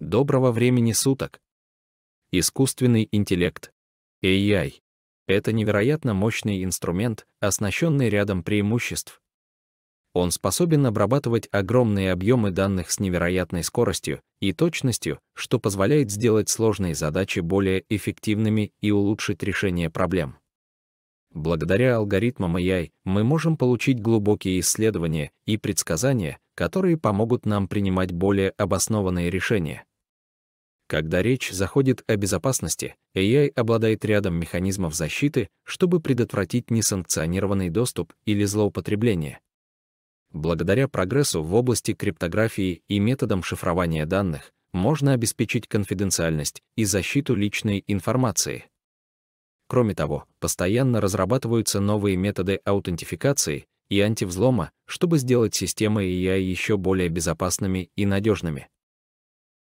Доброго времени суток. Искусственный интеллект. AI. Это невероятно мощный инструмент, оснащенный рядом преимуществ. Он способен обрабатывать огромные объемы данных с невероятной скоростью и точностью, что позволяет сделать сложные задачи более эффективными и улучшить решение проблем. Благодаря алгоритмам AI мы можем получить глубокие исследования и предсказания, которые помогут нам принимать более обоснованные решения. Когда речь заходит о безопасности, AI обладает рядом механизмов защиты, чтобы предотвратить несанкционированный доступ или злоупотребление. Благодаря прогрессу в области криптографии и методам шифрования данных можно обеспечить конфиденциальность и защиту личной информации. Кроме того, постоянно разрабатываются новые методы аутентификации и антивзлома, чтобы сделать системы AI еще более безопасными и надежными.